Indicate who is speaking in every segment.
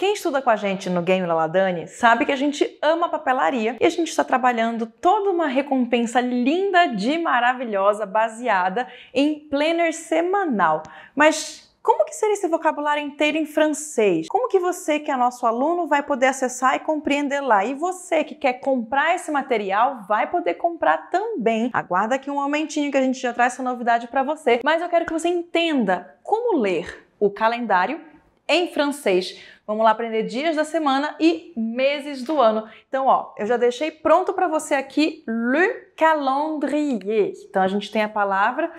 Speaker 1: Quem estuda com a gente no Game Laladani sabe que a gente ama papelaria e a gente está trabalhando toda uma recompensa linda de maravilhosa baseada em planner semanal. Mas como que seria esse vocabulário inteiro em francês? Como que você, que é nosso aluno, vai poder acessar e compreender lá? E você que quer comprar esse material, vai poder comprar também. Aguarda aqui um momentinho que a gente já traz essa novidade para você, mas eu quero que você entenda como ler o calendário em francês. Vamos lá aprender dias da semana e meses do ano. Então, ó, eu já deixei pronto para você aqui le calendrier. Então a gente tem a palavra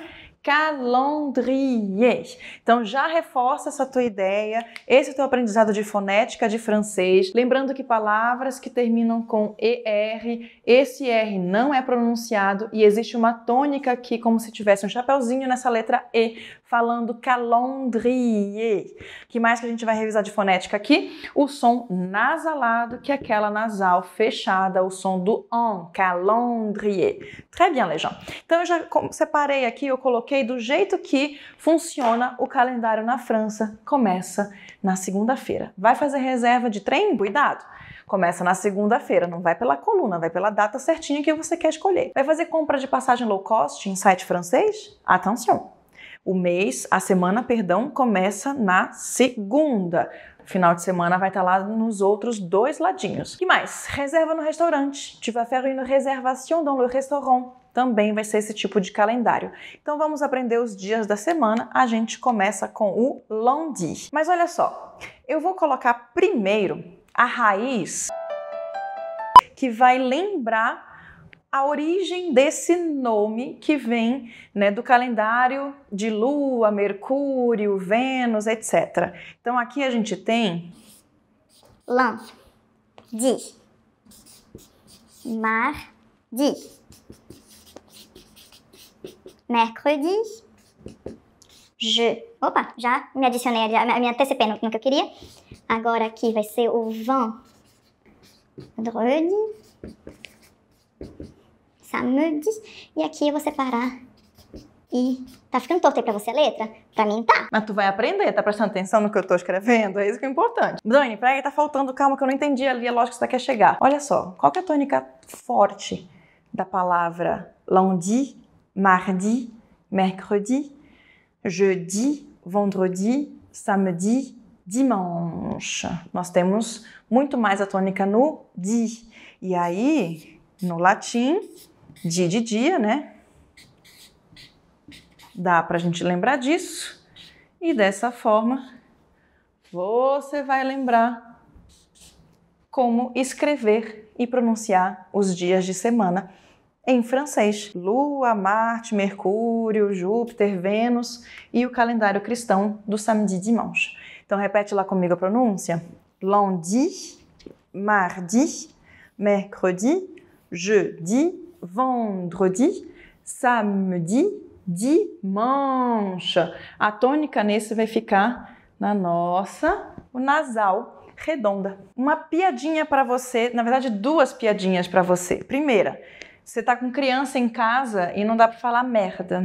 Speaker 1: calendrier. Então já reforça essa tua ideia, esse teu aprendizado de fonética de francês. Lembrando que palavras que terminam com ER, esse R não é pronunciado e existe uma tônica aqui como se tivesse um chapéuzinho nessa letra E falando calondrier. que mais que a gente vai revisar de fonética aqui? O som nasalado, que é aquela nasal fechada, o som do on, calondrier. Très bien, Lejão. Então eu já separei aqui, eu coloquei do jeito que funciona o calendário na França. Começa na segunda-feira. Vai fazer reserva de trem? Cuidado! Começa na segunda-feira, não vai pela coluna, vai pela data certinha que você quer escolher. Vai fazer compra de passagem low cost em site francês? Atenção! O mês, a semana, perdão, começa na segunda. O Final de semana vai estar lá nos outros dois ladinhos. E mais, reserva no restaurante. Tu vas faire une réservation dans le restaurant. Também vai ser esse tipo de calendário. Então vamos aprender os dias da semana. A gente começa com o lundi. Mas olha só, eu vou colocar primeiro a raiz que vai lembrar a origem desse nome que vem né, do calendário de Lua, Mercúrio, Vênus, etc. Então aqui a gente tem Lance de Mar de Mercredi Je. Opa, já me adicionei a minha TCP no, no que eu queria. Agora aqui vai ser o Vendredi e aqui você parar e tá ficando torto aí pra você a letra? Pra mim tá. Mas tu vai aprender, tá prestando atenção no que eu tô escrevendo? É isso que é importante. Dani, peraí, tá faltando, calma que eu não entendi ali a é lógica que você quer é chegar. Olha só, qual que é a tônica forte da palavra lundi, mardi, mercredi, jeudi, vendredi, samedi, dimanche? Nós temos muito mais a tônica no di. E aí, no latim, dia de dia, né? Dá para a gente lembrar disso e dessa forma você vai lembrar como escrever e pronunciar os dias de semana em francês. Lua, Marte, Mercúrio, Júpiter, Vênus e o calendário cristão do samedi dimanche. Então repete lá comigo a pronúncia. Lundi, mardi, mercredi, jeudi, vendredi, samedi, dimanche. A tônica nesse vai ficar na nossa, o nasal redonda. Uma piadinha para você, na verdade duas piadinhas para você. Primeira, você tá com criança em casa e não dá para falar merda.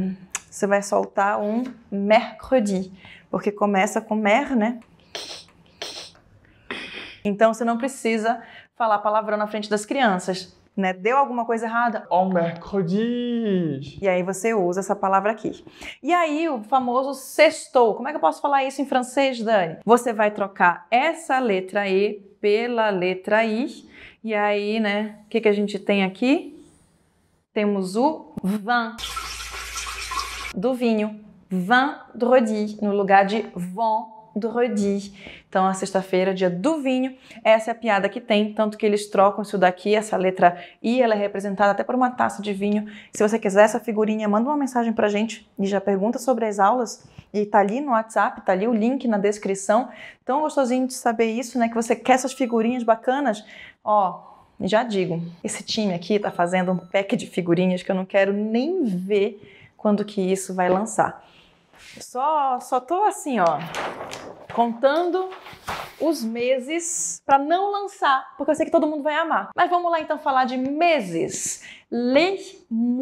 Speaker 1: Você vai soltar um mercredi, porque começa com mer, né? Então você não precisa falar palavrão na frente das crianças né? Deu alguma coisa errada? O mercredi. E aí você usa essa palavra aqui. E aí o famoso sextou. Como é que eu posso falar isso em francês, Dani? Você vai trocar essa letra E pela letra I. E aí, né? O que, que a gente tem aqui? Temos o vin do vinho. Vendredi, no lugar de vent do Rodi. Então, a sexta-feira, dia do vinho, essa é a piada que tem, tanto que eles trocam isso daqui, essa letra I, ela é representada até por uma taça de vinho. Se você quiser essa figurinha, manda uma mensagem pra gente e já pergunta sobre as aulas. E tá ali no WhatsApp, tá ali o link na descrição. Tão gostosinho de saber isso, né? Que você quer essas figurinhas bacanas. Ó, já digo, esse time aqui tá fazendo um pack de figurinhas que eu não quero nem ver quando que isso vai lançar só, só tô assim, ó, contando os meses para não lançar, porque eu sei que todo mundo vai amar. Mas vamos lá então falar de meses. Les mois.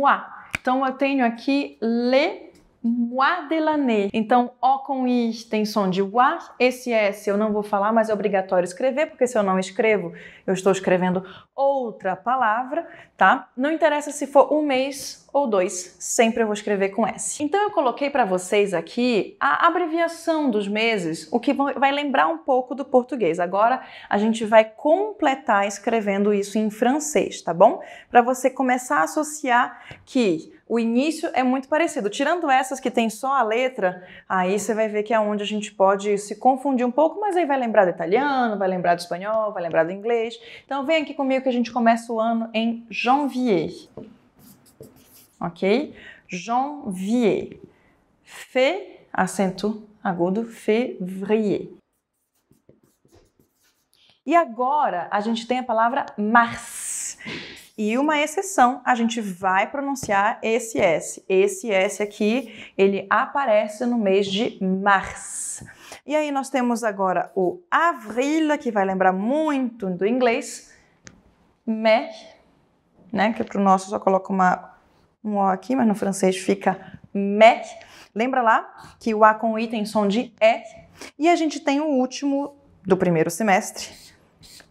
Speaker 1: Então eu tenho aqui les mois de l'année. Então O com I tem som de wa. Esse S eu não vou falar, mas é obrigatório escrever, porque se eu não escrevo, eu estou escrevendo outra palavra, tá? Não interessa se for um mês ou dois, sempre eu vou escrever com S. Então eu coloquei para vocês aqui a abreviação dos meses, o que vai lembrar um pouco do português. Agora a gente vai completar escrevendo isso em francês, tá bom? Para você começar a associar que o início é muito parecido. Tirando essas que tem só a letra, aí você vai ver que é onde a gente pode se confundir um pouco, mas aí vai lembrar do italiano, vai lembrar do espanhol, vai lembrar do inglês. Então vem aqui comigo que a gente começa o ano em janvier ok? Janvier. Fe, acento agudo, fevrier. E agora a gente tem a palavra mars. E uma exceção, a gente vai pronunciar esse S. Esse S aqui, ele aparece no mês de março. E aí nós temos agora o avril, que vai lembrar muito do inglês, mai, né? Que para o nosso só coloca uma um O aqui, mas no francês fica mec. Lembra lá que o A com I tem som de E. E a gente tem o último do primeiro semestre,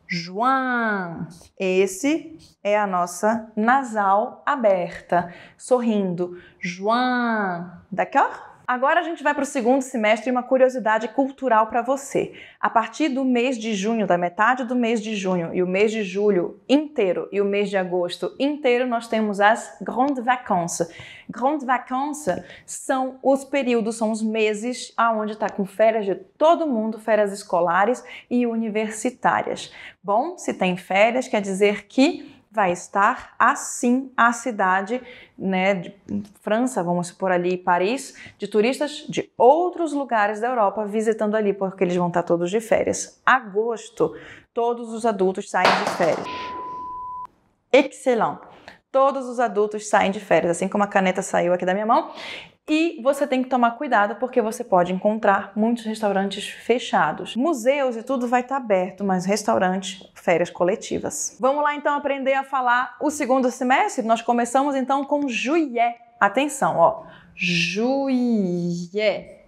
Speaker 1: João. Esse é a nossa nasal aberta, sorrindo. João. D'accord? Agora a gente vai para o segundo semestre e uma curiosidade cultural para você. A partir do mês de junho, da metade do mês de junho e o mês de julho inteiro e o mês de agosto inteiro, nós temos as Grandes Vacances. Grandes Vacances são os períodos, são os meses aonde está com férias de todo mundo, férias escolares e universitárias. Bom, se tem férias, quer dizer que vai estar assim a cidade, né, de França, vamos supor ali Paris, de turistas de outros lugares da Europa visitando ali, porque eles vão estar todos de férias. Agosto, todos os adultos saem de férias. Excelente todos os adultos saem de férias, assim como a caneta saiu aqui da minha mão. E você tem que tomar cuidado porque você pode encontrar muitos restaurantes fechados. Museus e tudo vai estar tá aberto, mas restaurantes, férias coletivas. Vamos lá então aprender a falar o segundo semestre? Nós começamos então com juillet. Atenção, ó. juillet.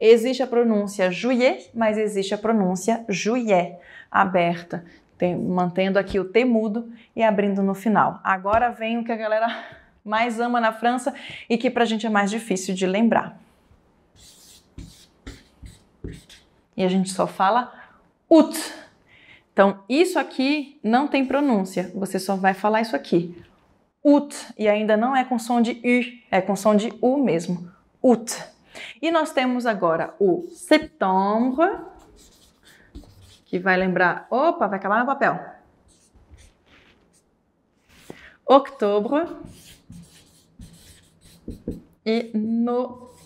Speaker 1: Existe a pronúncia juillet, mas existe a pronúncia juillet aberta, tem, mantendo aqui o T mudo e abrindo no final. Agora vem o que a galera mais ama na França e que para a gente é mais difícil de lembrar. E a gente só fala ut. Então, isso aqui não tem pronúncia, você só vai falar isso aqui. Ut, e ainda não é com som de u, é com som de u mesmo. Ut. E nós temos agora o septembre, que vai lembrar. Opa, vai acabar meu papel. Outubro et novembre.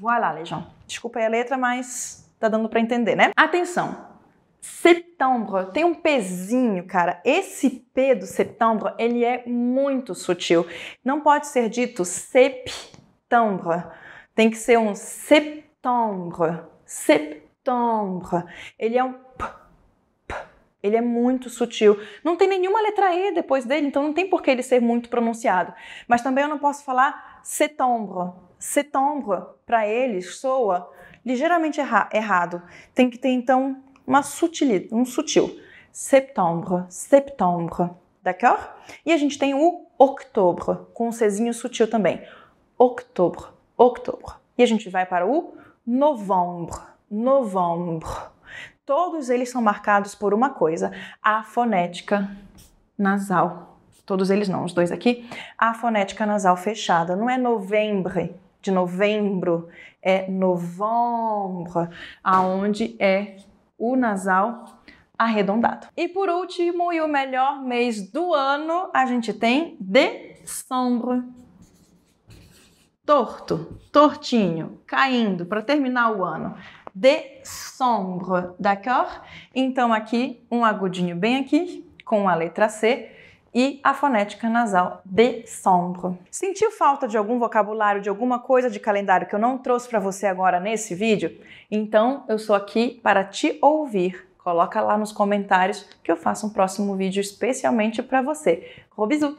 Speaker 1: Voilà, les gens. Desculpa aí a letra, mas tá dando para entender, né? Atenção. Setembro tem um pezinho, cara. Esse P do setembro, ele é muito sutil. Não pode ser dito septembre. Tem que ser um setembro. Setembro. Ele é um ele é muito sutil. Não tem nenhuma letra E depois dele, então não tem por que ele ser muito pronunciado. Mas também eu não posso falar setembro. Setembro, para ele, soa ligeiramente erra errado. Tem que ter, então, uma sutilidade, um sutil. Septembre, septembre, d'accord? E a gente tem o outubro, com um Czinho sutil também. Outubro, outubro. E a gente vai para o novembro, novembro Todos eles são marcados por uma coisa: a fonética nasal. Todos eles não, os dois aqui. A fonética nasal fechada. Não é novembro de novembro, é novembro, aonde é o nasal arredondado. E por último, e o melhor mês do ano, a gente tem dezembro. Torto, tortinho, caindo para terminar o ano de sombre, d'accord? Então aqui um agudinho bem aqui com a letra C e a fonética nasal de sombre. Sentiu falta de algum vocabulário, de alguma coisa de calendário que eu não trouxe para você agora nesse vídeo? Então eu sou aqui para te ouvir. Coloca lá nos comentários que eu faço um próximo vídeo especialmente para você. Robizu!